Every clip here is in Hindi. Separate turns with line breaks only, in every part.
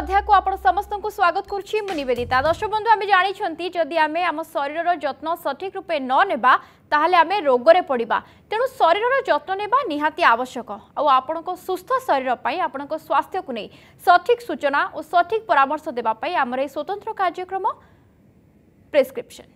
ଅଧ୍ୟାୟକୁ ଆପଣ ସମସ୍ତଙ୍କୁ ସ୍ୱାଗତ କରୁଛି ମୁଁ ନିବେଦିତା ଦର୍ଶକ ବନ୍ଧୁ ଆମେ ଜାଣିଛନ୍ତି ଯଦି ଆମେ ଆମ ଶରୀରର ଯତ୍ନ ସଠିକ୍ ରୂପେ ନ ନେବା ତାହେଲେ ଆମେ ରୋଗରେ ପଡ଼ିବା ତେଣୁ ଶରୀରର ଯତ୍ନ ନେବା ନିହାତି ଆବଶ୍ୟକ ଆଉ ଆପଣଙ୍କ ସୁସ୍ଥ ଶରୀର ପାଇଁ ଆପଣଙ୍କ ସ୍ୱାସ୍ଥ୍ୟକୁ ନେଇ ସଠିକ୍ ସୂଚନା ଓ ସଠିକ୍ ପରାମର୍ଶ ଦେବା ପାଇଁ ଆମର ଏହି ସ୍ୱତନ୍ତ୍ର କାର୍ଯ୍ୟକ୍ରମ ପ୍ରେସ୍କ୍ରିପ୍ସନ୍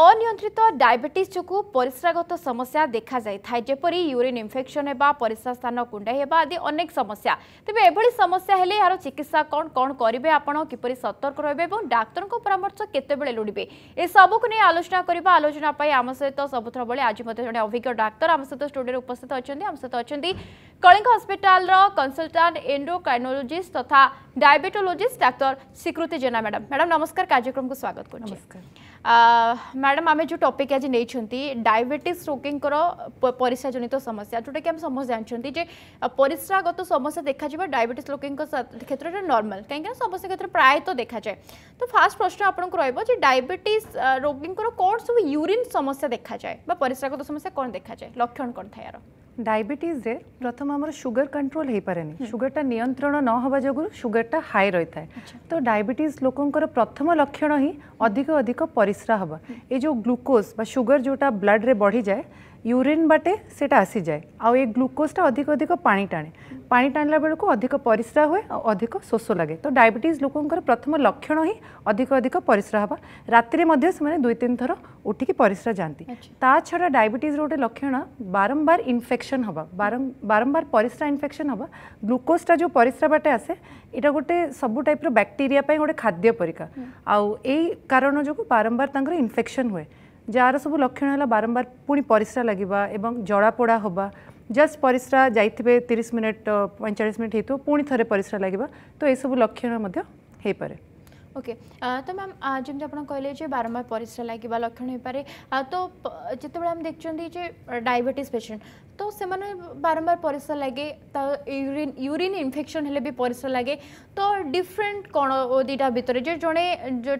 अनियंत्रित डायबेट जो परिसरागत समस्या देखा जाए था जपरी यूरीन इनफेक्शन परिसर स्थान कुंडाई आदि अनेक समस्या तेज एभली समस्या है यार चिकित्सा कौन कौन करेंगे आप कि सतर्क रे और डाक्तर परामर्श केत लोड़े ए सबुक नहीं आलोचना करने आलोचना आम सहित सबुथ भले आज जे अभिज्ञ डाक्तर आम सहित स्टूडियो उस्थित अच्छा आम सहित अच्छा କଳିଙ୍ଗ ହସ୍ପିଟାଲର କନସଲଟାଣ୍ଟ ଏଣ୍ଡୋକ୍ରାଇନୋଲୋଜିଷ୍ଟ ତଥା ଡାଇବେଟୋଲୋଜିଷ୍ଟ ଡାକ୍ତର ସ୍ୱୀକୃତି ଜେନା ମ୍ୟାଡ଼ାମ ମ୍ୟାଡ଼ାମ ନମସ୍କାର କାର୍ଯ୍ୟକ୍ରମକୁ ସ୍ୱାଗତ କରୁଛି ମ୍ୟାଡ଼ାମ ଆମେ ଯେଉଁ ଟପିକ୍ ଆଜି ନେଇଛନ୍ତି ଡାଇବେଟିସ୍ ରୋଗୀଙ୍କର ପରିସ୍ରାଜନିତ ସମସ୍ୟା ଯେଉଁଟାକି ଆମେ ସମସ୍ତେ ଜାଣିଛନ୍ତି ଯେ ପରିସ୍ରାଗତ ସମସ୍ୟା ଦେଖାଯିବା ଡାଇବେଟିସ୍ ଲୋକଙ୍କ କ୍ଷେତ୍ରରେ ନର୍ମାଲ କାହିଁକିନା ସମସ୍ତ କ୍ଷେତ୍ରରେ ପ୍ରାୟତଃ ଦେଖାଯାଏ ତ ଫାର୍ଷ୍ଟ ପ୍ରଶ୍ନ ଆପଣଙ୍କୁ ରହିବ ଯେ ଡାଇବେଟିସ୍ ରୋଗୀଙ୍କର କ'ଣ ସବୁ ୟୁରିନ୍ ସମସ୍ୟା ଦେଖାଯାଏ বা ପରିସ୍ରାগত ସମସ୍ୟା କ'ଣ ଦେଖାଯାଏ ଲକ୍ଷଣ କ'ଣ ଥାଏ ୟାର
ডায়াবেটিসে প্রথম আমার সুগার কন্ট্রোল হয়েপারে সুগারটা নিয়ন্ত্রণ ন নহবা যোগ সুগারটা হাই রয়েছে তো ডায়াবেটিস লোকর প্রথম লক্ষণ হি অধিক অধিক পরিস্রা হওয়া এই যে গ্লুকোজ বা সুগার যেটা ব্লড্রে বড়ি যায় यूरीन बाटे से आसी जाए आ ग्लुकोजा अधिक अधिक पा टाणे पा टाणला बेलू अधिक परिस्रा हुए और अधिक शोष लगे तो डायबिटीज लोकों प्रथम लक्षण ही अधिक अधिक परिस्रा हाँ रात से दुई तीन थर उठिक परिस्रा जाती अच्छा। छड़ा डायबिटर गोटे लक्षण बारंबार इनफेक्शन हाँ बारंबार परिस्रा इनफेक्शन हाँ ग्लुकोजा जो परिस्रा बाटे आसे यहाँ गोटे सब टाइप्र बैक्टेरिया गोटे खाद्य परिका हम्म। आउ यही कारण जो बारंबार इनफेक्शन हुए যার সব লক্ষণ হল বারম্বার পুঁ পরিশ্রা লাগা এবং জড়াপোড়া হওয়া জস্ট পরিশ্রা যাই তিরিশ মিনিট পঁয়চাশ মিনিট হয়ে পুঁ থ পরিশ্রা লাগা তো এইসব লক্ষণ হয়েপরে
ওকে তো ম্যাম যেমন আপনার কহিলেন যে বারম্বার পরিশ্রা লাগবে লক্ষণ হয়েপরে তো যেতবে আমি দেখছেন যে ডায়াবেটিস পেসেন্ট তো সেমানে বারম্বার পরিস্রা লাগে তা ইউরিন ইউরিন ইনফেকশন হলে বি পরিস্রা লাগে তো ডিফরেন্ট কোণ দুইটা ভিতরে যে জনে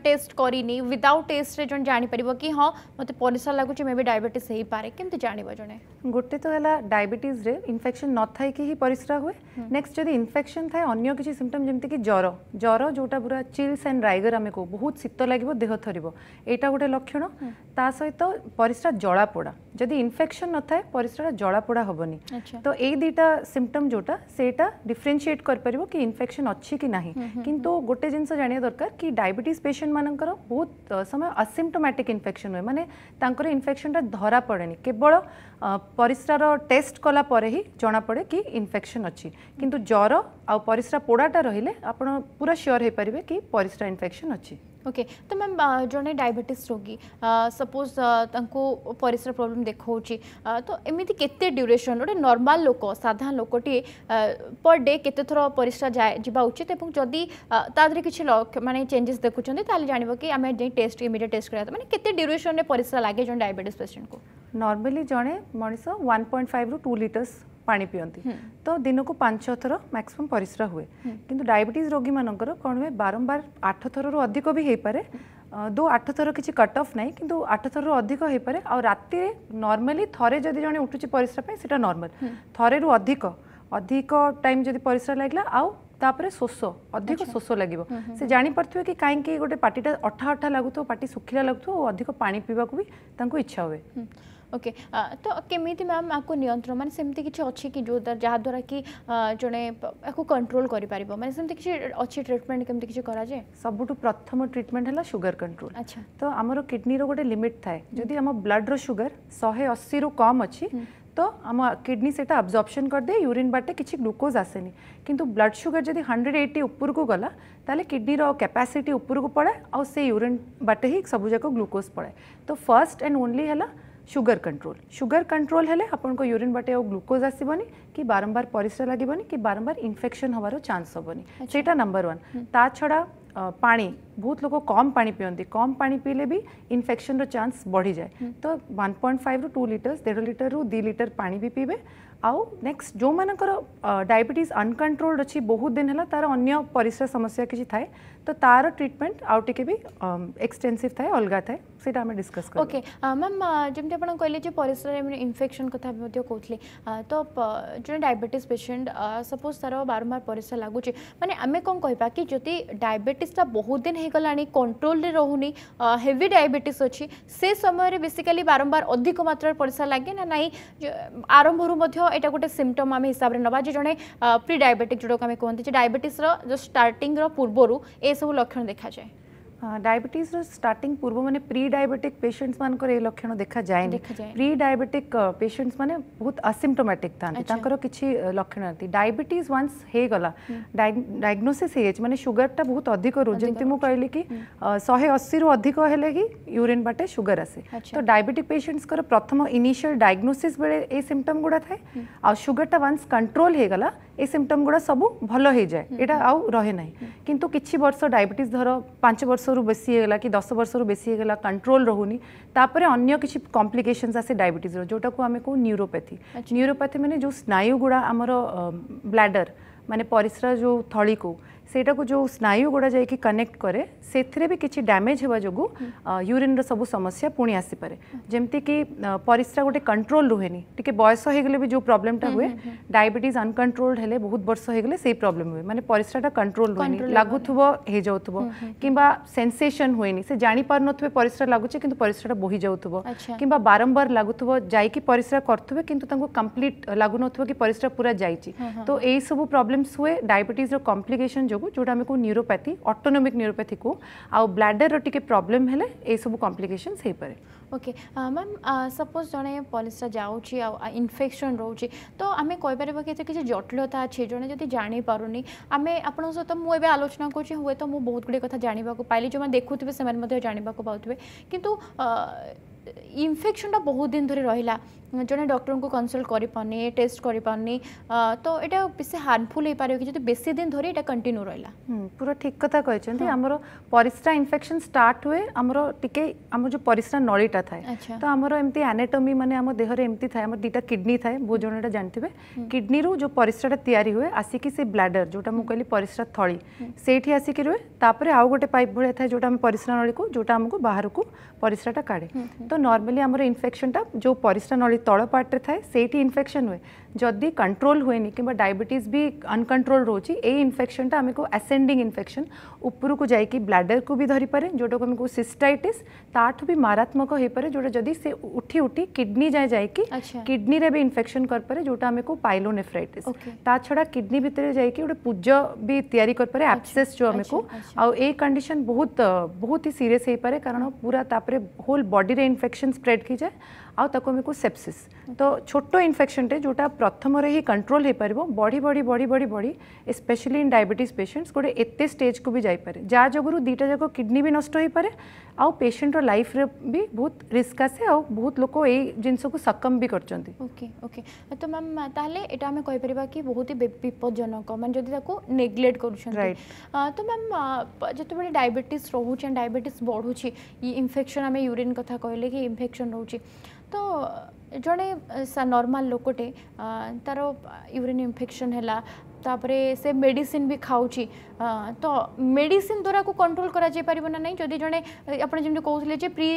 টেস্ট করিনি উইদাউট টেস্টরে জন জাঁপার কি হ্যাঁ মতো পরিস্রা লাগুছে মেবি ডায়াবেটিস হয়ে পারে কেমতি জাঁব জনে গোটে
তো হল ডায়াবেটিসরে ইনফেকশন নথাইকি হি পরিস্রা হুয়ে নেক্সট যদি ইনফেকশন থাকে অন্য কিছু সিমটম যেমিতিকি জ্বর জ্বর যেটা পুরা চিলস আন্ড রাইগর আমি কো বহুত শীত লাগিব দেহ থরিব এইটা গোটে লক্ষণ তা সহিত পরিস্রা জলাপোড়া যদি ইনফেকশন নথায় পরিস্রাটা জলাপোড়া ପୋଡ଼ା ହେବନି ତ ଏଇ ଦୁଇଟା ସିମ୍ପଟମ୍ ଯେଉଁଟା ସେଇଟା ଡିଫରେନ୍ସିଏଟ୍ କରିପାରିବ କି ଇନଫେକ୍ସନ୍ ଅଛି କି ନାହିଁ କିନ୍ତୁ ଗୋଟେ ଜିନିଷ ଜାଣିବା ଦରକାର କି ଡାଇବେଟିସ୍ ପେସେଣ୍ଟ ମାନଙ୍କର ବହୁତ ସମୟ ଆସିମ୍ପଟୋମାଟିକ୍ ଇନଫେକ୍ସନ୍ ହୁଏ ମାନେ ତାଙ୍କର ଇନଫେକ୍ସନ୍ଟା ଧରା ପଡ଼େନି କେବଳ ପରିସ୍ରାର ଟେଷ୍ଟ କଲା ପରେ ହିଁ ଜଣାପଡ଼େ କି ଇନଫେକ୍ସନ୍ ଅଛି କିନ୍ତୁ ଜ୍ୱର ଆଉ ପରିସ୍ରା ପୋଡ଼ାଟା ରହିଲେ ଆପଣ ପୁରା ସିଓର ହୋଇପାରିବେ କି ପରିସ୍ରା ଇନଫେକ୍ସନ୍ ଅଛି
ओके तो मैम जड़े डायबिटीज रोगी सपोज परिसर प्रोब्लेम देखा तो एमती के ड्यूरेसन गोटे नर्माल लोक साधारण लोकटे पर डे के थर परिसर जाए जावा उचित जदि तादे किसी मानते चेंजेस देखुं जानवे कि आम टेस्ट इमिडियट टेस्ट करा मैंने के ड्यूरेसन परिसर लगे जो डायबिटीज पेसेंट को
नर्माली जड़े मनीष वन पॉइंट फाइव रू टू लिटर्स ପାଣି ପିଅନ୍ତି ତ ଦିନକୁ ପାଞ୍ଚ ଛଅ ଥର ମ୍ୟାକ୍ସିମମ୍ ପରିସ୍ରା ହୁଏ କିନ୍ତୁ ଡାଇବେଟିସ୍ ରୋଗୀମାନଙ୍କର କ'ଣ ହୁଏ ବାରମ୍ବାର ଆଠ ଥରରୁ ଅଧିକ ବି ହେଇପାରେ ଦୋ ଆଠ ଥର କିଛି କଟ୍ ଅଫ୍ ନାହିଁ କିନ୍ତୁ ଆଠ ଥରରୁ ଅଧିକ ହେଇପାରେ ଆଉ ରାତିରେ ନର୍ମାଲି ଥରେ ଯଦି ଜଣେ ଉଠୁଛି ପରିସ୍ରା ପାଇଁ ସେଇଟା ନର୍ମାଲ୍ ଥରେରୁ ଅଧିକ ଅଧିକ ଟାଇମ୍ ଯଦି ପରିସ୍ରା ଲାଗିଲା ଆଉ तापर शोष अधिक शोष लगे से जापार थे कि कहीं गोटे पार्टी अठा अठा लगुव पार्टी शुखिला लगुव और अधिक पा पीवाक भी इच्छा हुए
ओके तो केमी मैम आपको नियंत्रण मैं सेमती किसी अच्छे कि जो जहाद्वारा कि जड़े आपको कंट्रोल कर मैं सेमती किसी ट्रिटमेंट के सब प्रथम ट्रिटमेंट है सुगर कंट्रोल अच्छा तो
आम किडनी रोटे लिमिट थाए जदि आम ब्लड्र सुगर शहे अशी रू कम अच्छी तो आम किडनी से अब्जर्बशन करदे यूरीन बाटे कि ग्लुकोज आसे कितु ब्लड सुगर जदि हंड्रेड एट्टी ऊपर को गला ताले किडनी रो कैपेसिटी पड़े आ यूरीन बाटे ही सबूक जाक ग्लुकोज पड़े तो फर्स्ट एंड ओनली है सुगर कंट्रोल सुगर कंट्रोल हेले आपन को बाटे और ग्लूकोज आसवन कि बारंबार परिस्रा लगन कि बारंबार इनफेक्शन होवार चान्स हेनी सेटा नंबर वन ता छड़ा पा बहुत लोग कम पा पीते कम पा पीले भी इनफेक्शन रो चांस बढ़ी जाए हम्म। तो वन पॉइंट फाइव रु टू लिटर्स देढ़ लिटर रू दी लिटर पा भी पीबे आउ नेक्स्ट जो ମାନଙ୍କର ଡାଇବେଟିସ୍ ଅନକଣ୍ଟ୍ରୋଲ୍ଡ ଅଛି ବହୁତ ଦିନ ହେଲା ତାର ଅନ୍ୟ ପରିସର ସମସ୍ୟା କିଛି ଥାଏ ତ ତାର ଟ୍ରିଟମେଣ୍ଟ ଆଉ ଟିକେ ବି ଏକ୍ସଟେନ୍ସିଭ୍ ଥାଏ ଅଲଗା ଥାଏ ସେଇଟା ଆମେ ଡିସ୍କସ୍ କରିବା ଓକେ
ମ୍ୟାମ୍ ଯେମିତି ଆପଣ କହିଲେ ଯେ ପରିସରରେ ଇନଫେକ୍ସନ୍ କଥା ମଧ୍ୟ କହୁଥିଲେ ତ ଜଣେ ଡାଇବେଟିସ୍ ପେସେଣ୍ଟ ସପୋଜ୍ ତାର ବାରମ୍ବାର ପରିସର ଲାଗୁଛି ମାନେ ଆମେ କ'ଣ କହିବା କି ଯଦି ଡାଇବେଟିସ୍ଟା ବହୁତ ଦିନ ହେଇଗଲାଣି କଣ୍ଟ୍ରୋଲରେ ରହୁନି ହେଭି ଡାଇବେଟିସ୍ ଅଛି ସେ ସମୟରେ ବେସିକାଲି ବାରମ୍ବାର ଅଧିକ ମାତ୍ରାରେ ପରିସର ଲାଗେ ନା ନାହିଁ ଆରମ୍ଭରୁ ମଧ୍ୟ এটা গোটে সিমটম আমি হিসাবে নেবা যে জনে প্রি ডায়াবেটিক যেটা আমি কুহতি যে ডায়াবেটিসর যে স্টার্টিংর পূর্বর এসব লক্ষণ দেখা যায় डायबिटीज हाँ, स्टार्टिंग पूर्व माने
प्री डायबिटिक पेशेंट्स मान ए लक्षण देखा जाए प्री डायबिटिक पेशेंट्स माने बहुत असिम्टोमेटिक थाते तांकर किछि लक्षण नाती डायबिटीज वंस हे गला हम्म। डायग्नोसिस हे माने शुगर टा बहुत अधिक रो जेंति मु कहली कि 180 हम्म। रु अधिक हेले ही यूरिन बाटे शुगर आसे अच्छा। तो डायबिटिक पेशेंट्स कर प्रथम इनिशियल डायग्नोसिस बेले ए सिम्टम गुडा थाए आ हम्म। शुगर टा वंस कंट्रोल हे गला ए सिम्टम गुडा सब भलो हे जाए एटा आउ रहे नाही किंतु किछि वर्ष डायबिटीज धरो 5 वर्ष ବର୍ଷରୁ ବେଶୀ ହେଇଗଲା କି ଦଶ ବର୍ଷରୁ ବେଶୀ ହେଇଗଲା କଣ୍ଟ୍ରୋଲ ରହୁନି ତାପରେ ଅନ୍ୟ କିଛି କମ୍ପ୍ଲିକେସନ୍ସ ଆସେ ଡାଇବେଟିସ୍ର ଯେଉଁଟାକୁ ଆମେ କହୁ ନ୍ୟୁରୋପାଥି ନ୍ୟୁରୋପାଥି ମାନେ ଯେଉଁ ସ୍ନାୟୁ ଗୁଡ଼ା ଆମର ବ୍ଲାଡର ମାନେ ପରିସ୍ରା ଯେଉଁ ଥଳିକୁ से जो स्नायु गुड़ा जाए कि कनेक्ट करे, से भी किसी डैमेज होगा जो यूरीन रु समस्या पुणी आसपा जमती कि परिस्रा गोटे कंट्रोल रुहे टी बयस होगले भी जो प्रोब्लेमटा हुए डायबिटीज अनकट्रोल्ड हेले बहुत वर्ष होगले से प्रोब्लेम हुए मैंने परिस्राटा कंट्रोल रुहे लगुव हो किंवा सेनसेसन हुए से जापार नए परिस्रा लगुच कि परिस्रा बही कि बारंबार लगुत जारा करेंगे कि कंप्लीट लगुन थी परिस्रा पूरा जाइए तो यही सब प्रोब्लेम्स हुए डायबिटर कम्प्लिकेसन जो ଯୋଗୁଁ ଯେଉଁଟା ଆମକୁ ନ୍ୟୁରୋପାଥି ଅଟୋନୋମିକ୍ ନ୍ୟୁରୋପାଥି କହୁ ଆଉ ବ୍ଲାଡେରର ଟିକେ ପ୍ରୋବ୍ଲେମ୍ ହେଲେ ଏସବୁ କମ୍ପ୍ଲିକେସନ୍ସ ହେଇପାରେ
ଓକେ ମ୍ୟାମ୍ ସପୋଜ୍ ଜଣେ ପଲିସା ଯାଉଛି ଆଉ ଇନଫେକ୍ସନ୍ ରହୁଛି ତ ଆମେ କହିପାରିବା କି ଏଥିରେ କିଛି ଜଟିଳତା ଅଛି ଜଣେ ଯଦି ଜାଣିପାରୁନି ଆମେ ଆପଣଙ୍କ ସହିତ ମୁଁ ଏବେ ଆଲୋଚନା କରୁଛି ହୁଏତ ମୁଁ ବହୁତ ଗୁଡ଼ିଏ କଥା ଜାଣିବାକୁ ପାଇଲି ଯେଉଁମାନେ ଦେଖୁଥିବେ ସେମାନେ ମଧ୍ୟ ଜାଣିବାକୁ ପାଉଥିବେ କିନ୍ତୁ इनफेक्शनटा बहुत दिन धरी रहा जो डक्टर को कनसल्ट कर पारे टेस्ट कर पारे तो यहाँ बेस हार्मफुल हो पारे कि बेस दिन धरी ये कंटिन्यू रहा
पूरा ठीक कथा कहते आम परिसा इनफेक्शन स्टार्ट हुए आमर टे जो परिसा नड़ीटा थाए तो आम एमती आनेटमी मैंने आम देह थाए दुटा किडनी थाए बहुत जन जानते हैं किडनी जो परिसाटा तैयारी हुए आसिकी से ब्लाडर जो मुझे कहली परिसा थी से आसिक रुए आउ गए पाइप भाई था जो परिसा नड़ी को जोटा आमको बाहर को परिसाटा काढ़े तो नॉर्मली अमर इंफेक्शन টা যে পরিস্থান নলি তলা পাটে থাকে সেইটি ইনফেকশন হয় जदि कंट्रोल हुए कि डायबिटीज भी अनकंट्रोल रोचे ये टाइम आमको आसेंडिंग इनफेक्शन ऊपर को जाकि ब्लाडर को भी धरीपे जोटा को सिस्टाइटिस ताठ भी मारात्मक हो पाए जो जदि से उठी उठी किडनी जाए जाकि किडनी अच्छा। भी इनफेक्शन कर पाए जोटा आमको पाइलोनेफ्राइटिस छड़ा किडनी भितर जाकि गोटे पूज भी तैयारी कर पाए अच्छा, जो आमको आउ ये कंडीशन बहुत बहुत ही सीरीयस हो पाए कारण पूरा होल बॉडी रे इनफेक्शन स्प्रेड की जाए आमे को सेपसी तो छोट इनफेक्शन जोटा प्रथम ही कंट्रोल हो पार बढ़ी बढ़ी बढ़ी बढ़ी बढ़ी एस्पेली इन डायबेट पेसेंट्स गोटे एत स्टेज को भी जापा जहाँ जगह दुटा जाक किडनी भी नष्ट आउ पेसेंटर लाइफ रे भी बहुत रिस्क आसे आउ बहुत लोग को सकम भी करके
ओके okay, तो मैम ताहले यहाँ आम कहीपर कि बहुत ही विपज्जनक मैं जो नेग्लेक्ट कर right. तो मैम जो डायबेट रोचे डायबेट बढ़ू इनफेक्शन आम यूरीन कथ कहले कि इनफेक्शन रोचे ତ ଜଣେ ନର୍ମାଲ୍ ଲୋକଟେ ତା'ର ୟୁରିନ୍ ଇନଫେକ୍ସନ୍ ହେଲା ତାପରେ ସେ ମେଡ଼ିସିନ୍ ବି ଖାଉଛି ତ ମେଡ଼ିସିନ୍ ଦ୍ୱାରାକୁ କଣ୍ଟ୍ରୋଲ୍ କରାଯାଇପାରିବ ନା ନାହିଁ ଯଦି ଜଣେ ଆପଣ ଯେମିତି କହୁଥିଲେ ଯେ ପ୍ରି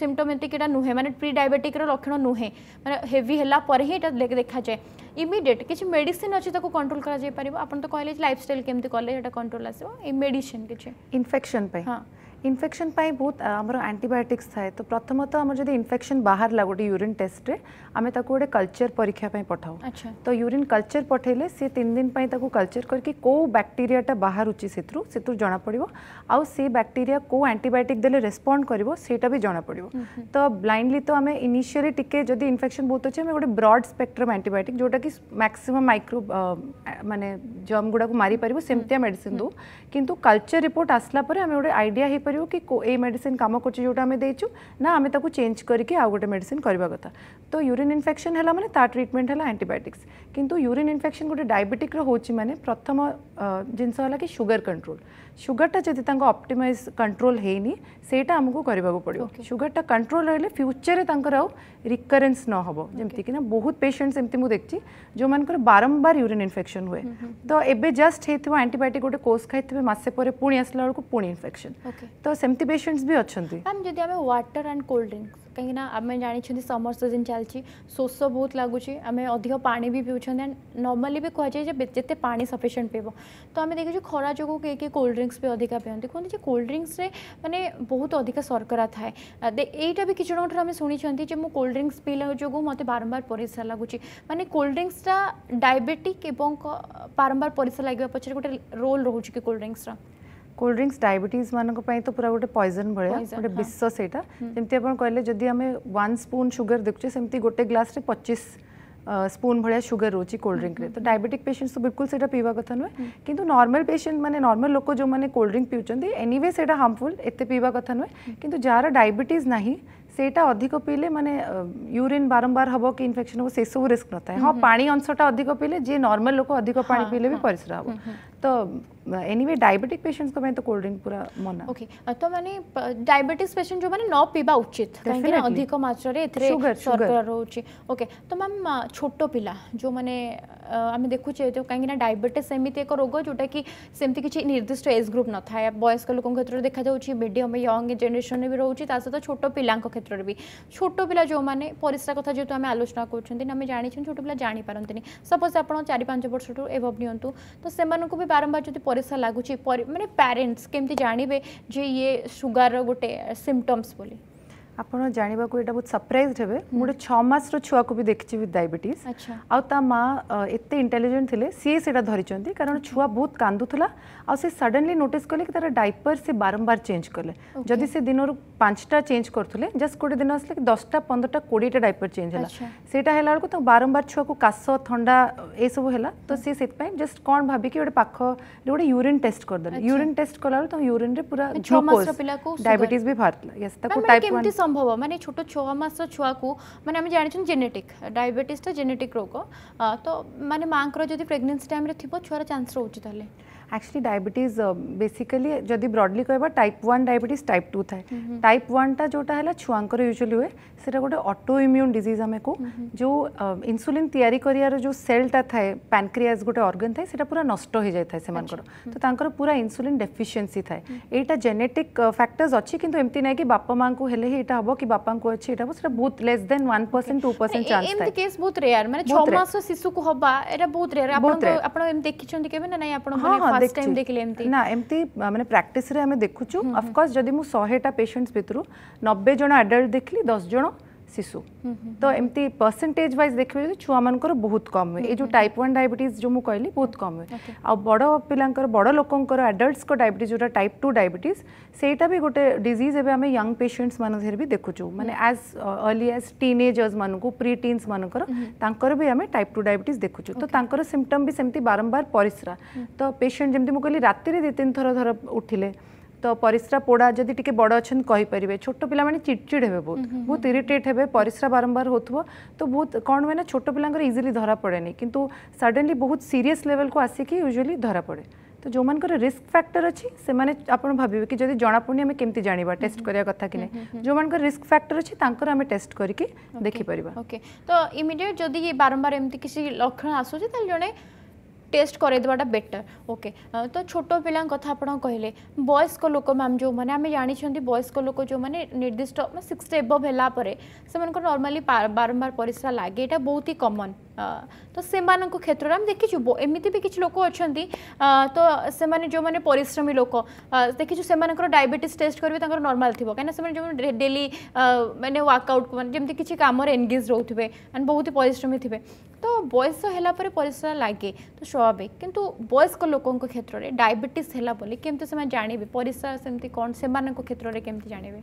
ସିମ୍ପଟମ୍ ଏତିକି ଏଇଟା ନୁହେଁ ମାନେ ପ୍ରି ଡାଇବେଟିକ୍ର ଲକ୍ଷଣ ନୁହେଁ ମାନେ ହେଭି ହେଲା ପରେ ହିଁ ଏଇଟା ଦେଖାଯାଏ ଇମିଡ଼ିଏଟ୍ କିଛି ମେଡ଼ିସିନ୍ ଅଛି ତାକୁ କଣ୍ଟ୍ରୋଲ୍ କରାଯାଇପାରିବ ଆପଣ ତ କହିଲେ ଯେ ଲାଇଫ୍ ଷ୍ଟାଇଲ୍ କେମିତି କଲେ ଏଇଟା କଣ୍ଟ୍ରୋଲ୍ ଆସିବ ଏଇ ମେଡ଼ିସିନ୍ କିଛି
ଇନଫେକ୍ସନ୍ ପାଇଁ ହଁ इनफेक्शन बहुत आम आंटीबायोटिक्स थाए तो प्रथम तो आम जो इनफेक्शन बाहर ला गोटे यूरीन टेस्ट में आम गोटे कलचर परीक्षा पठाऊ अच्छा। तो यूरीन कलचर पठेले सी तीन दिन ताको करके कौ बैक्टेरिया बाहर से जमापड़ आउ सी बैक्टेरिया कौ आंटीबायोटिक देने रेस्पंड कर सीटा भी जना पड़ो हम्म, हम्म। तो ब्लैंडली तो आम इनिशियली टे इनफेक्शन बहुत अच्छे गोटे ब्रड स्पेक्ट्रम आंटीबायोटिक जोटा कि मैक्सीम माइक्रो मानने जम गुड़ा मारी पार्बू सेमती मेडिसीन दू कि कल्चर रिपोर्ट आसला गोटे आईडिया पड़ो कि कम करोटा देचु ना आम चेंज करके आउ गए मेडिसिन करवा कथ तो यूरीन इनफेक्शन है मैंने ट्रिटमेंट है एंटीबायोटिक्स कितु यूरीन इनफेक्शन गोटे डायबेटिक्र हो मैंने प्रथम जिनस कि सुगर कंट्रोल সুগারটা যদি তাঙ্ক অপটিমাইজ কন্ট্রোল হেইনি সেইটা আমাকে করিবাকু পড়িব সুগারটা কন্ট্রোল রহলে ফিউচারে তাঙ্কর আউ রিকরেন্স ন হব যেমতি কি না বহুত পেশেন্টস এমতি মু দেখছি যোমানকর বারম্বার ইউরিন ইনফেকশন হুয়ে তো এবে জাস্ট হেইথিব অ্যান্টিবায়োটিক গোটে কোর্স খাইথিবে মাসে পরে পুনি আসলা বেলকু পুনি ইনফেকশন তো সেমতি পেশেন্টস বি অছন্তি
ম্যাম যদি আমি ওয়াটার এন্ড কোল্ড ড্রিঙ্কস କାହିଁକିନା ଆମେ ଜାଣିଛନ୍ତି ସମର ସିଜନ୍ ଚାଲିଛି ଶୋଷ ବହୁତ ଲାଗୁଛି ଆମେ ଅଧିକ ପାଣି ବି ପିଉଛନ୍ତି ଆଣ୍ଡ ନର୍ମାଲି ବି କୁହାଯାଏ ଯେ ଯେତେ ପାଣି ସଫିସିଏଣ୍ଟ ପିଇବ ତ ଆମେ ଦେଖିଛୁ ଖରା ଯୋଗୁଁ କିଏ କିଏ କୋଲ୍ଡ ଡ୍ରିଙ୍କ୍ସ ବି ଅଧିକା ପିଅନ୍ତି କୁହନ୍ତି ଯେ କୋଲ୍ଡ ଡ୍ରିଙ୍କ୍ସରେ ମାନେ ବହୁତ ଅଧିକା ଶର୍କରା ଥାଏ ଏଇଟା ବି କିଛି ଜଣଙ୍କଠାରୁ ଆମେ ଶୁଣିଛନ୍ତି ଯେ ମୁଁ କୋଲ୍ଡ ଡ୍ରିଙ୍କ୍ସ ପିଇଲା ଯୋଗୁଁ ମୋତେ ବାରମ୍ବାର ପରିସ୍ରା ଲାଗୁଛି ମାନେ କୋଲ୍ଡ ଡ୍ରିଙ୍କ୍ସଟା ଡାଇବେଟିକ୍ ଏବଂ ବାରମ୍ବାର ପରିସ୍ରା ଲାଗିବା ପଛରେ ଗୋଟେ ରୋଲ୍ ରହୁଛି କି କୋଲ୍ଡ ଡ୍ରିଙ୍କ୍ସର
कोल्ड ड्रिंक्स डायबिटीज मानक तो पूरा हाँ। हम्म। गोटे पॉइजन भाया गोटे विश्व सेटा जमी आप कहे जब आम वपून सुगर देखे सेमती गोटे ग्लास पचीस स्पून भाया सुगर रोच कोल्ड ड्रिंक तो डायबेटिक हम्म। पेसेंट्स तो बिल्कुल हम्म। सेटा पीवा कथ नुए कि नर्माल पेसेंट मैंने नर्माल लोक जो मैंने कोल्ड ड्रिंक पीवे एनिवे से हार्मफुल एत पीवा कथ नुए कि जार डायबेट ना सेटा अधिक पीले मैंने यूरीन बारंबार हम कि इनफेक्शन हम से सब रिस्क न था हाँ पा अंशा अधिक पीले जे नर्माल लोक अधिक पा हाँ, पीले भी हाँ। परिश्रा हम तो एनी वे डायबिटिक पेशेंट्स को मैं तो कोल्ड ड्रिंक पूरा मना
ओके तो माने डायबिटिस पेशेंट जो माने न पीबा उचित कहीं अधिक मात्रा रे एथरे शुगर रहउछि ओके तो मैम छोटो पिला जो माने आम देखुचे जो तो कहीं ना डायबिटिस एमती एक रोग जोटा कि सेमती किसी निर्दिष्ट एज ग्रुप न था वयस्क लोक क्षेत्र में देखा जाऊँगी मिडियम यंग जेनेसन भी रोचे ता तो सहित छोट पिला क्षेत्र में भी छोट पिला जो मैंने परिस्रा कथ जेहतु आम आलोचना करें जानी छोट पिला जापारती सपोज आप चार पांच वर्ष एभव नि तो से बारंबार जो परेशान लगुच मैंने पेरेन्ट्स के जानवे जे ये सुगार गोटे सिमटम्स बोली
आपण जानिबाकू ये बहुत सरप्राइज हे मुझे 6 मास रो छुआ को भी देखछि विद डायबिटीज अच्छा आ ता मा एते सी सेटा धरि कारण छुआ बहुत कांदुला आ सडनली नोटिस कले कि तार डायपर से बारंबार चेंज कले जदी से दिनो 5टा चेंज करथुले जस्ट कोडी दिन आस दसटा पंद्रह 15टा 20टा डायपर चेंज है सेटा हेला बारंबार छुआ को कासो ठंडा ए सब हेला तो सी सेत जस्ट कौन भाबी कि ओडे पाखो ओडे यूरिन टेस्ट करदे यूरीन टेस्ट कला त यूरिन रे पूरा 6 भी बाहर यस टाइप 1
संभव माने छोट छस छुआ को मैंने आम जानते जेनेटिक डायबेटा जेनेटिक रोग तो मानते माँ जो प्रेगनेसी टाइम थी छुआर चान्स रोचे एक्चुअली
डायबिटीज बेसिकली जदि ब्रडली कह type one diabetes type two था टाइप वन टा जोटा है छुआर यूजुअली हुए सीटा गोटे अटो इम्यून डिजिज आम को जो इनसुलिन तैयारी करार जो सेलटा थाए पैनक्रियाज गोटे अर्गन थाए सीटा पूरा नष्ट हो जाए से तो पूरा इनसुलिन डेफिसीयसी थाए यहाँ जेनेटिक फैक्टर्स अच्छी किंतु एमती ना कि बापा माँ को हेले ही हम कि बापा को अच्छी हम सब बहुत लेस देन 1% परसेंट चांस थाए एम
केस बहुत रेयर मैंने छह मास शिशु को हबा एटा बहुत रेयर आप देखी ना नहीं आपण ଫାର୍ଷ୍ଟ ଟାଇମ୍ ଦେଖିଲେ ଏମିତି ନା
ଏମିତି ମାନେ ପ୍ରାକ୍ଟିସରେ ଆମେ ଦେଖୁଛୁ ଅଫକୋର୍ସ ଯଦି ମୁଁ ଶହେଟା ପେସେଣ୍ଟସ୍ ଭିତରୁ ନବେ ଜଣ ଆଡଲ୍ଟ ଦେଖିଲି ଦଶ ଜଣ ଶିଶୁ ତ ଏମିତି ପରସେଣ୍ଟେଜ ୱାଇଜ୍ ଦେଖିବେ ଯଦି ଛୁଆମାନଙ୍କର ବହୁତ କମ୍ ହୁଏ ଏଇ ଯେଉଁ ଟାଇପ୍ ୱାନ୍ ଡାଇବେଟିସ୍ ଯେଉଁ ମୁଁ କହିଲି ବହୁତ କମ୍ ହୁଏ ଆଉ ବଡ଼ ପିଲାଙ୍କର ବଡ଼ ଲୋକଙ୍କର ଆଡଲ୍ଟସ୍ଙ୍କ ଡାଇବେଟିସ୍ ଯେଉଁଟା ଟାଇପ୍ ଟୁ ଡାଇବେଟିସ୍ ସେଇଟା ବି ଗୋଟେ ଡିଜିଜ୍ ଏବେ ଆମେ ୟଙ୍ଗ ପେସେଣ୍ଟସ୍ ମାନଙ୍କରେ ବି ଦେଖୁଛୁ ମାନେ ଆଜ୍ ଅର୍ଲି ଆଜ୍ ଟିନେଜର୍ସ ମାନଙ୍କୁ ପ୍ରି ଟିନ୍ସ ମାନଙ୍କର ତାଙ୍କର ବି ଆମେ ଟାଇପ୍ ଟୁ ଡାଇବେଟିସ୍ ଦେଖୁଛୁ ତ ତାଙ୍କର ସିମ୍ପଟମ୍ ବି ସେମିତି ବାରମ୍ବାର ପରିସ୍ରା ତ ପେସେଣ୍ଟ ଯେମିତି ମୁଁ କହିଲି ରାତିରେ ଦୁଇ ତିନି ଥର ଧର ଉଠିଲେ ତ ପରିସ୍ରା ପୋଡ଼ା ଯଦି ଟିକେ ବଡ଼ ଅଛନ୍ତି କହିପାରିବେ ଛୋଟ ପିଲାମାନେ ଚିଡ଼ଚିଡ଼ ହେବେ ବହୁତ ବହୁତ ଇରିଟେଟ୍ ହେବେ ପରିସ୍ରା ବାରମ୍ବାର ହେଉଥିବ ତ ବହୁତ କ'ଣ ହୁଏ ନା ଛୋଟ ପିଲାଙ୍କର ଇଜିଲି ଧରା ପଡ଼େନି କିନ୍ତୁ ସଡେନଲି ବହୁତ ସିରିୟସ୍ ଲେଭେଲକୁ ଆସିକି ୟୁଜୁଆଲି ଧରା ପଡ଼େ ତ ଯେଉଁମାନଙ୍କର ରିସ୍କ ଫ୍ୟାକ୍ଟର ଅଛି ସେମାନେ ଆପଣ ଭାବିବେ କି ଯଦି ଜଣାପଡ଼ୁନି ଆମେ କେମିତି ଜାଣିବା ଟେଷ୍ଟ କରିବା କଥା କି ନାହିଁ ଯେଉଁମାନଙ୍କର ରିସ୍କ ଫ୍ୟାକ୍ଟର ଅଛି ତାଙ୍କର ଆମେ ଟେଷ୍ଟ କରିକି ଦେଖିପାରିବା
ଓକେ ତ ଇମିଡ଼ିଏଟ୍ ଯଦି ବାରମ୍ବାର ଏମିତି କିଛି ଲକ୍ଷଣ ଆସୁଛି ତାହେଲେ ଜଣେ টেস্ট করাইদেবাটা বেটর ওকে তো ছোট পিলা কথা আপনার কহিলেন বয়স্ক লোক ম্যাম যে আমি জাঁচান বয়স্ক লোক যে নির্দিষ্ট সিক্সটি এভভ হলাপরে সে নর্মালি বারম্বার পরিশ্রা লাগে এটা বহুত হি কমন ତ ସେମାନଙ୍କ କ୍ଷେତ୍ରରେ ଆମେ ଦେଖିଛୁ ଏମିତି ବି କିଛି ଲୋକ ଅଛନ୍ତି ତ ସେମାନେ ଯେଉଁମାନେ ପରିଶ୍ରମୀ ଲୋକ ଦେଖିଛୁ ସେମାନଙ୍କର ଡାଇବେଟିସ୍ ଟେଷ୍ଟ କରିବେ ତାଙ୍କର ନର୍ମାଲ୍ ଥିବ କାହିଁକିନା ସେମାନେ ଯେଉଁମାନେ ଡେଲି ମାନେ ୱାର୍କଆଉଟ୍ ମାନେ ଯେମିତି କିଛି କାମରେ ଏନ୍ଗେଜ୍ ରହୁଥିବେ ଆଣ୍ଡ ବହୁତ ପରିଶ୍ରମୀ ଥିବେ ତ ବୟସ ହେଲା ପରେ ପରିଶ୍ରମ ଲାଗେ ତ ସ୍ୱାଭାବିକ କିନ୍ତୁ ବୟସ୍କ ଲୋକଙ୍କ କ୍ଷେତ୍ରରେ ଡାଇବେଟିସ୍ ହେଲା ବୋଲି କେମିତି ସେମାନେ ଜାଣିବେ ପରିଶ୍ରା ସେମିତି କ'ଣ ସେମାନଙ୍କ କ୍ଷେତ୍ରରେ କେମିତି ଜାଣିବେ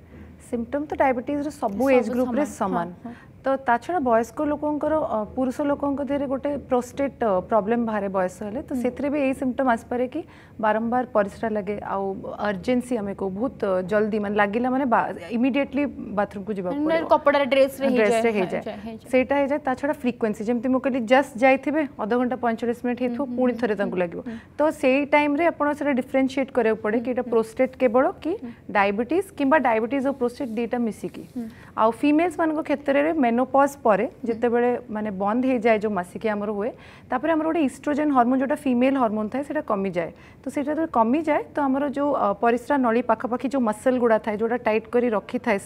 ସିମ୍ପଟମ୍ ତ
ଡାଇବେଟିସ୍ର ସବୁ ଏଜ୍ ଗ୍ରୁପ୍ରେ ସମାନ तो ताछड़ा वयस्क लोकर पुरुष लोकों देहर गोटे प्रोस्टेट प्रोब्लेम बाहर बयस हेल्ले तो हम्म। से भी सिम्टम आसपे कि बारंबार परिस्रा लगे आउ अर्जेन्सी आम को बहुत जल्दी मान लगे मैंने इमिडियेटली बाथरूम को ड्रेस ड्रेस फ्रिक्वेन्सी जमी मुझे कहली जस्ट जाइए अध घंटा पैंतालीस मिनट हो पुणी थे लगे तो से टाइम डिफरेनसीएट कर पड़े कि प्रोस्टेट केवल कि डायबिटीज कि डायबिटीज और प्रोस्टेट दुटा मिसिकी आउ फिमेल्स मान क्षेत्र में मेनोपज पर जितेबाला मानते बंद हो जाए जो मसिकी आम हुए आम गोटे इस्ट्रोजेन हरमोन जो फिमेल हरमोन था कमी जाए तो सीटा जो तो कमी जाए तो आम जो परिसरा नली पाखापाखी जो मसल गुड़ा था जो टाइट कर रखी था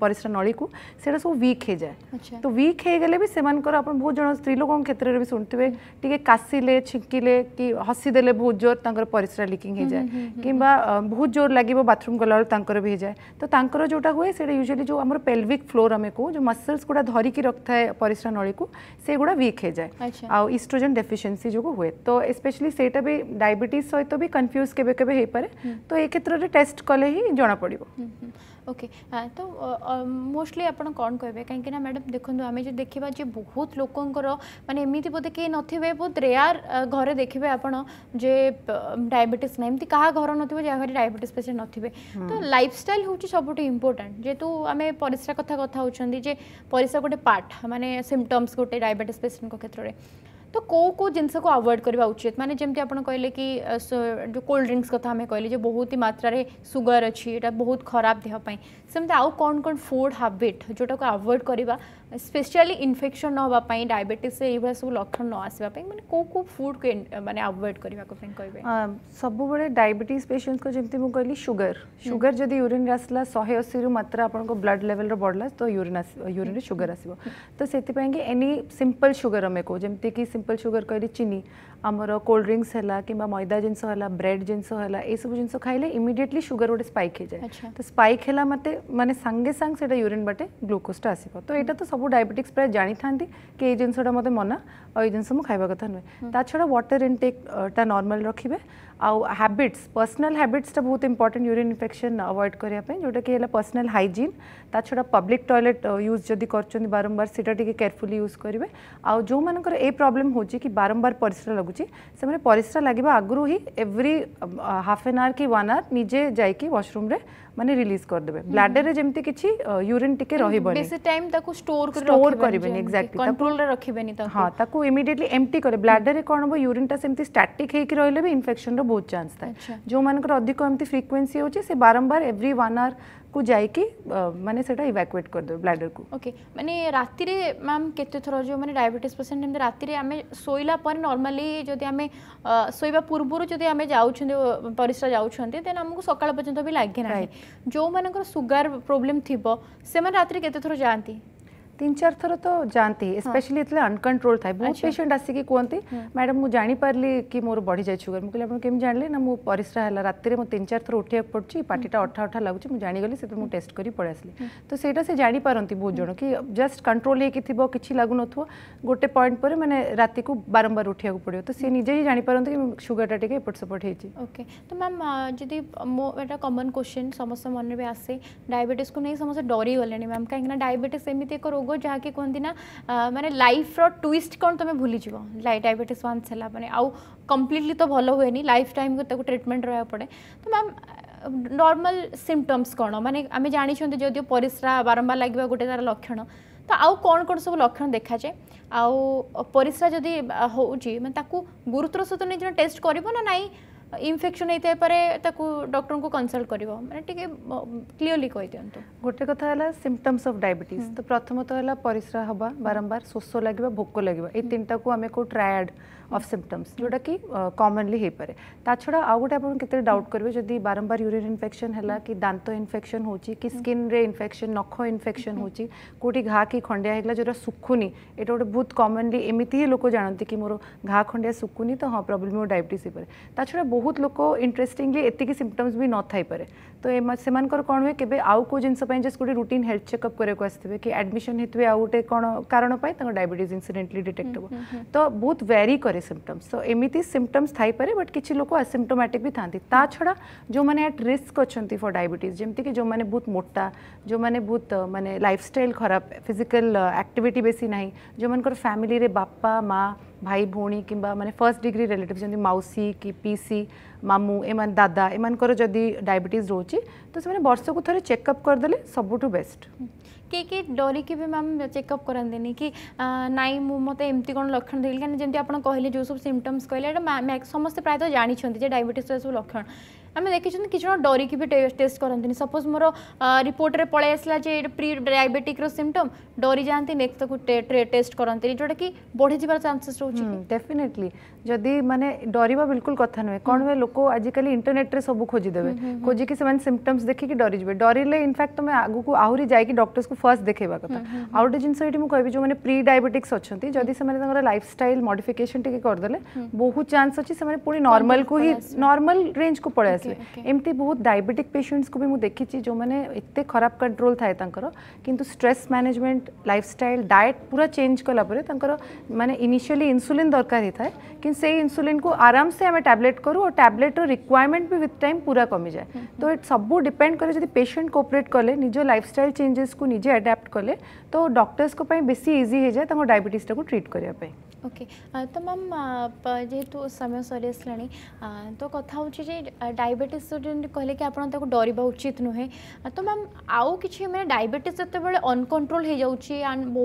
परिसरा नली को सब विक् अच्छा। तो हम्म। हम्म, हम्म, जाए तो विक् गले भी से बहुत जन स्त्रीलोक क्षेत्र में भी शुणुए टी काशिले छिंकिले कि हसीदे बहुत जोर तक परिसरा लिकिंग हो जाए कि बहुत जोर लगे बाथरूम गला जाए तो जोटा हुए यूजुअली जो पेल्विक फ्लोर आम कहूँ मसल्स गुड़ा धरिकी रखता है परिसर नड़ी को से गुड़ा विक् हो जाए अच्छा। आस्ट्रोजेन डेफिसीयसी जो हुए तो स्पेशली सेटा डायबिटीज सहित भी कन्फ्यूज के हम्म। तो ये क्षेत्र में टेस्ट कले ही जमापड़
ओके हाँ, तो मोस्टली आप कौन कहे कहीं मैडम देखो आम जो देखा जे बहुत लोकर मैंने एमती बोधे किए ना बहुत रेयार घरे देखिए आप जे डायबेटिस ना एमती क्या घर ना जहाँ डायबेटिस पेसेंट नथे तो लाइफ स्टाइल हूँ सब इम्पोर्टाट जेहतु आम परिस्रा कथा कथ होती गोटे पार्ट मानने सिमटम्स गोटे डायबेटिस पेसेंट क्षेत्र में ତ କେଉଁ କେଉଁ ଜିନିଷକୁ ଆଭଏଡ଼୍ କରିବା ଉଚିତ ମାନେ ଯେମିତି ଆପଣ କହିଲେ କି ଯେଉଁ କୋଲ୍ଡ ଡ୍ରିଙ୍କସ୍ କଥା ଆମେ କହିଲେ ଯେ ବହୁତ ହି ମାତ୍ରାରେ ସୁଗାର ଅଛି ଏଇଟା ବହୁତ ଖରାପ ଦେହ ପାଇଁ ସେମିତି ଆଉ କ'ଣ କ'ଣ ଫୁଡ଼୍ ହାବିଟ୍ ଯେଉଁଟାକୁ ଆଭଏଡ଼୍ କରିବା स्पेशली इनफेक्शन न होगापी डायबेटिस सब लक्षण न आसवाई मैंने कौ कौ फुड को मैंने अवोड करने कह
सब डायबेट पेसेंट को जमी मुझे कहली सुगर सुगर जब यूरीन आसला शहे अशी रू मात्रा आप ब्लड लेवल बढ़ला तो यूरीन आस यूरीन सुगर आसो तो से एनी सिंपल सुगर अमे कहू जमीक सिंपल सुगर कहली चीनी ଆମର କୋଲ୍ଡ ଡ୍ରିଙ୍କସ୍ ହେଲା କିମ୍ବା ମଇଦା ଜିନିଷ ହେଲା ବ୍ରେଡ୍ ଜିନିଷ ହେଲା ଏସବୁ ଜିନିଷ ଖାଇଲେ ଇମିଡ଼ିଏଟଲି ସୁଗାର ଗୋଟେ ସ୍ପାଇକ୍ ହେଇଯାଏ ତ ସ୍ପାଇକ୍ ହେଲା ମୋତେ ମାନେ ସାଙ୍ଗେ ସାଙ୍ଗେ ସେଇଟା ୟୁରିନ୍ ବାଟେ ଗ୍ଲୁକୋଜ୍ଟା ଆସିବ ତ ଏଇଟା ତ ସବୁ ଡାଇବେଟିକ୍ସ ପ୍ରାୟ ଜାଣିଥାନ୍ତି କି ଏଇ ଜିନିଷଟା ମୋତେ ମନା ଆଉ ଏଇ ଜିନିଷ ମୁଁ ଖାଇବା କଥା ନୁହେଁ ତା ଛଡ଼ା ୱାଟର୍ ଇନଟେକ୍ଟା ନର୍ମାଲ୍ ରଖିବେ ଆଉ ହ୍ୟାବିଟ୍ସ ପର୍ସନାଲ୍ ହ୍ୟାବିଟ୍ସଟା ବହୁତ ଇମ୍ପର୍ଟାଣ୍ଟ ୟୁରିନ୍ ଇନଫେକ୍ସନ୍ ଆଭଏଡ଼ କରିବା ପାଇଁ ଯେଉଁଟାକି ହେଲା ପର୍ସନାଲ୍ ହାଇଜିନ୍ ତା ଛଡ଼ା ପବ୍ଲିକ୍ ଟଏଲେଟ୍ ୟୁଜ୍ ଯଦି କରୁଛନ୍ତି ବାରମ୍ବାର ସେଇଟା ଟିକେ କେୟାରଫୁଲି ୟୁଜ୍ କରିବେ ଆଉ ଯେଉଁମାନଙ୍କର ଏ ପ୍ରୋବ୍ଲେମ୍ ହେଉଛି କି ବାରମ୍ବାର ପରିସ୍ରା ଲାଗୁଛି ସେମାନେ ପରିସ୍ରା ଲାଗିବା ଆଗରୁ ହିଁ ଏଭ୍ରି ହାଫ୍ ଆନ୍ ଆୱାର୍ କି ୱାନ୍ ଆୱାର୍ ନିଜେ ଯାଇକି ୱାସ୍ରୁମ୍ରେ মানে রিলিজ କରିଦେବେ ବ୍ଲାଡେରେ ଯେମିତି କିଛି ୟୁରିନ୍ ଟିକେ ରହିବନି ବେଶୀ
ଟାଇମ୍ ତାକୁ ଷ୍ଟୋର କରି ଷ୍ଟୋର କରିବେନି ଏକ୍ଜାକ୍ଟଲି କଣ୍ଟ୍ରୋଲରେ ରଖିବେନି
ତାକୁ ହଁ ତାକୁ ଇମିଡିଏଟଲି ଏମ୍ପ୍ଟି କରେ ବ୍ଲାଡେରେ କ'ଣ ହେବ ୟୁରିନ୍ଟା ସେମିତି ଷ୍ଟାଟିକ୍ ହେଇକି ରହିଲେ ବି ଇନଫେକ୍ସନର ବହୁତ ଚାନ୍ସ ଥାଏ ଯେଉଁମାନଙ୍କର ଅଧିକ ଏମିତି ଫ୍ରିକ୍ୱେନ୍ସି ହେଉଛି ସେ ବାରମ୍ବାର ଏଭ୍ରି ୱାନ୍ ଆୱାର को जाइए माने सेटा इवाकुएट कर दो को ओके
माने राति मैम केते जो माने डायबिटीज पेशेंट एमते राति रे हमें सोइला पर पूर्व जदि हमें जाउछन परिस्रा जाउछन देन हमको सकाळ पर्यंत भी लागे नाही जो मानकर सुगर प्रोब्लेम थिबो से माने राति रे
तीन चार थर तो जाती स्पेशली हाँ। अनकंट्रोल था बहुत पेसेंट आसिक कहते मैडम मुझे जापारि कि मोर बढ़ी जाए सुगर मुझे आप कमी जानी ना मुझे परिश्रा है रात में तीन चार थर उठा पड़ी पाटीटा अठा अठा लगुच जागली से मुझे टेस्ट कर पड़े आसली तो सहीटा से जापारती बहुत हाँ। जन कि जस्ट कंट्रोल हो कि लगुन गोटे पॉइंट पर मैंने रात को बारंबार उठा पड़ो तो सी हाँ। निजे ही जापारती कि सुगरटा टी एपट सेपट
होके तो मैम जी मोटा कमन क्वेश्चन समस्त मन में आसे डायबेट को नहीं समस्त डरी गले मैम कहीं डायबेट एमती एक रोग ରୋଗ ଯାହାକି କୁହନ୍ତି ନା ମାନେ ଲାଇଫ୍ର ଟୁଇଷ୍ଟ କ'ଣ ତୁମେ ଭୁଲିଯିବ ଡାଇବେଟିସ୍ ୱାନ୍ସ ହେଲା ମାନେ ଆଉ କମ୍ପ୍ଲିଟଲି ତ ଭଲ ହୁଏନି ଲାଇଫ୍ ଟାଇମ୍କୁ ତାକୁ ଟ୍ରିଟମେଣ୍ଟ ରହିବାକୁ ପଡ଼େ ତ ମ୍ୟାମ୍ ନର୍ମାଲ ସିମ୍ପଟମ୍ସ କ'ଣ ମାନେ ଆମେ ଜାଣିଛନ୍ତି ଯଦିଓ ପରିସ୍ରା ବାରମ୍ବାର ଲାଗିବା ଗୋଟେ ତା'ର ଲକ୍ଷଣ ତ ଆଉ କ'ଣ କ'ଣ ସବୁ ଲକ୍ଷଣ ଦେଖାଯାଏ ଆଉ ପରିସ୍ରା ଯଦି ହେଉଛି ମାନେ ତାକୁ ଗୁରୁତ୍ୱର ସହିତ ନିଜର ଟେଷ୍ଟ କରିବ ନା ନାହିଁ ଇନଫେକ୍ସନ୍ ହେଇଥାଇପାରେ ତାକୁ ଡକ୍ଟରଙ୍କୁ କନସଲ୍ଟ କରିବ ମାନେ ଟିକେ କ୍ଲିଅରଲି କହିଦିଅନ୍ତୁ ଗୋଟେ
କଥା ହେଲା ସିମ୍ପଟମ୍ସ ଅଫ୍ ଡାଇବେଟିସ୍ ତ ପ୍ରଥମତଃ ହେଲା ପରିସ୍ରା ହେବା ବାରମ୍ବାର ଶୋଷ ଲାଗିବା ଭୋକ ଲାଗିବା ଏଇ ତିନିଟାକୁ ଆମେ କେଉଁ ଟ୍ରାଏଡ୍ ଅଫ୍ ସିମ୍ପଟମ୍ସ ଯେଉଁଟାକି କମନଲି ହେଇପାରେ ତା ଛଡ଼ା ଆଉ ଗୋଟେ ଆପଣ କେତେ ଡାଉଟ୍ କରିବେ ଯଦି ବାରମ୍ବାର ୟୁରିନ୍ ଇନଫେକ୍ସନ୍ ହେଲା କି ଦାନ୍ତ ଇନଫେକ୍ସନ୍ ହେଉଛି କି ସ୍କିନ୍ରେ ଇନଫେକ୍ସନ୍ ନଖ ଇନଫେକ୍ସନ୍ ହେଉଛି କେଉଁଠି ଘା କି ଖଣ୍ଡିଆ ହେଇଗଲା ଯେଉଁଟା ଶୁଖୁନି ଏଇଟା ଗୋଟେ ବହୁତ କମନଲି ଏମିତି ହିଁ ଲୋକ ଜାଣନ୍ତି କି ମୋର ଘା ଖଣ୍ଡିଆ ଶୁଖୁନି ତ ହଁ ପ୍ରୋବ୍ଲେମ୍ ମୋର ଡାଇବେଟିସ୍ ହେଇପାରେ ତା ଛଡ଼ା बहुत लोग इंटरेस्टिंगली एति सिमटम्स भी न थपे तो से कौन हुए के आउ गोटे रुटीन हेल्थ चेकअप करा आसते कि एडमिशन होते हैं आउ गोटे कौन कारणपाइं डायबिटीज इनसीडेटली डिटेक्ट हो तो बहुत वेरी कै सिमटम्स तो एमती सिम्टम्स थपे बट कि लोक आसीमटोमेटिक भी था छड़ा जो मैंने एट रिस्क अच्छा फर डायबिटीज जमीक जो मैंने बहुत मोटा जो मैंने बहुत मानने लाइफस्टाइल खराब फिजिकाल आक्टिट बेसी ना जो मैं फैमिली रे बापा माँ ଭାଇ ଭଉଣୀ କିମ୍ବା ମାନେ ଫର୍ଷ୍ଟ ଡିଗ୍ରୀ ରିଲେଟିଭ୍ ଯେମିତି ମାଉସୀ କି ପିସି ମାମୁଁ ଏମାନେ ଦାଦା ଏମାନଙ୍କର ଯଦି ଡାଇବେଟିସ୍ ରହୁଛି ତ ସେମାନେ ବର୍ଷକୁ ଥରେ ଚେକଅପ୍ କରିଦେଲେ ସବୁଠୁ ବେଷ୍ଟ
କିଏ କିଏ ଡରିକି ବି ମ୍ୟାମ୍ ଚେକଅପ୍ କରନ୍ତିନି କି ନାଇଁ ମୁଁ ମୋତେ ଏମିତି କ'ଣ ଲକ୍ଷଣ ଦେଖିଲି କାହିଁକି ଯେମିତି ଆପଣ କହିଲେ ଯେଉଁ ସବୁ ସିମ୍ପଟମ୍ସ କହିଲେ ଏଇଟା ସମସ୍ତେ ପ୍ରାୟତଃ ଜାଣିଛନ୍ତି ଯେ ଡାଇବେଟିସ୍ର ସବୁ ଲକ୍ଷଣ आम देखी कि डरिक भी टेस्ट करते सपोज मोर रिपोर्ट में पलि आसला प्री डायबेटिक्र सिमटम डरी जाती नेक्स्ट तक टेस्ट करते जोटा कि बढ़ी जबार चेस रोचे
डेफिनेटली जदि मैंने डर बिल्कुल कथ नुए कौन हुए लोक आजिकल इंटरनेट में सब खोजीदे खोजिक सिमटम्स देखिक डरी जाए डरले इनफैक्ट तुम आगे आहरी जाए डक्टर्स को फर्स्ट देखा कथ आउ गोटे जिन कहि जो मैंने प्री डायबेटिक्स अच्छा जदि से लाइफ स्टाइल मडिफिकेसन टेदे बहुत चान्स अच्छी से नर्माल को ही नर्माल रेज को पलैस okay, एमती बहुत डायबेटिक पेसेंट्स को भी मुझे देखी जो मैंने इतने खराब कंट्रोल था कि stress management life style diet पूरा चेंज कलापर मैंने इनिशियली इनसुलीन दरकार ही है कि से इनसुलीन को आराम से आम टैबलेट करूँ और टैबलेट रिक्वयरमेंट भी विथ टाइम पूरा कमी जाए हम्म, हम्म। तो इट सब डिपेड कैसे जब पेसेंट कोअपरेट कले निज लाइफ स्टाइल चेंजेस को निजे आडाप्ट कले तो डक्टर्स बेस इजी हो जाए डायबेटा को ट्रीट करने
ओके uh, तो मैम uh, जेहेतु समय सर आस तो कथा हूँ जी डायबेट कहले कि आप डर उचित नुहे तो मैम आउ कि मैंने डायबेट जो बड़े अनकट्रोल हो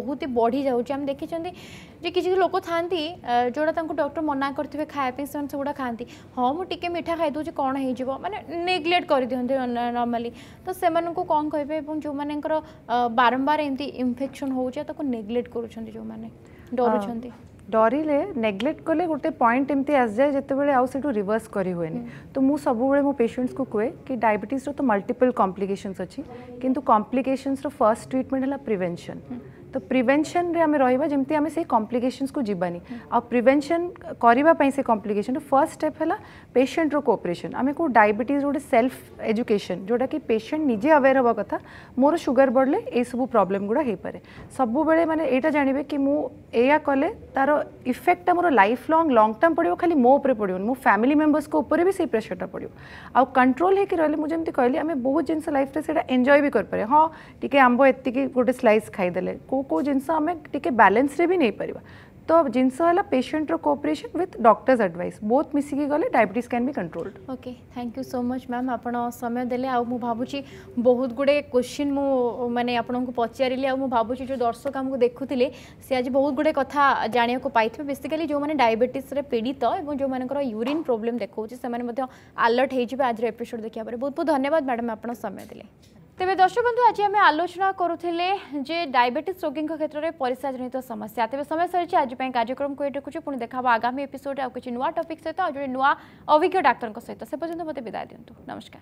बहुत ही बढ़ी जाऊँ देखिंटे कि लोक था जोड़ा डक्टर मना करेंगे खायापी से सबूत खाते हाँ मुझे मिठा खाई दूसरी कौन हो मैंने नेग्लेक्ट कर दिखते नर्माली तो से कौन कह जो मैं बारंबार एमती इनफेक्शन होगलेक्ट कर जो मैंने डर
ডরিলে নেগলেক্ট কলে গোটে পয়েন্ট এমতি আসিযায়ে যেতবে আউটু রিভর্স করে হুয়ে তো মু সবুলে মো পেসেন্টস কু কুয়ে কি ডায়াবেটিসর তো মল্টিপল কম্প্লিকেসনস অছি কিন্তু কম্প্লিকেসনসর ফার্স্ট ট্রিটমেন্ট হল প্রিভেনশন तो प्रिभेनसन आम रही जमी आम से कम्प्लिकेसनस को जबानी आउ प्रिभेनसन करने से कम्प्लिकेसन फर्स्ट स्टेप है पेसेंटर कोअपरेसन आम को डायबेट गोटे सेल्फ एजुकेशन जोटा कि पेसेंट निजे अवेयर हे कथा मोर सुगर बढ़ले यू प्रोब्लेम गुड़ा हो पाए सब मैंने यहाँ जानवे कि मुझे या कले तार इफेक्टा मोर लाइफ लंग लंग टर्म पड़ो खाली मोर पड़ो मो फैमिली मेम्बर्स को उपर भी प्रेसरटा पड़ो आउ कंट्रोल होकर रही मुझे कहली आम बहुत जिन लाइफ से एंजय भी कर हाँ टी आंब ये गोटे स्लैस खाई को को जिनस आम टे बालान्स भी नहीं पार तो जिनस है पेसेंटर कोअपरेसन विथ डक्टर्स आडभस बहुत मिसिकी गले diabetes can be controlled
okay thank you so much ma'am आप समय दे भावी बहुत गुड़े क्वेश्चन मु मैंने आपको पचारे आबूँ जो दर्शक आमको देखुले सी आज बहुत गुड़े कथ जानाक पाइबे बेसिकाली जो मैंने डायबेटिस पीड़ित और जो मैं यूरीन प्रोब्लेम देखा से आलर्ट हो आज एपिसोड देखा बहुत बहुत धन्यवाद मैडम आप समय दे তেবে দর্শক বন্ধু আজ আমি আলোচনা করুলে যে ডায়াবেটিস রোগী ক্ষেত্রে পরিসাজনিত সমস্যা তেবে সময় সরিছে আজ কার্যক্রম কু রাখুছি পুঁ দেখা আগামী এপিসোড আর কিছু নূয় টপিক সহ আজ জন নূয় অভিজ্ঞ ডাক্তার সহ সে পর্যন্ত মতো বিদায় দিও নমস্কার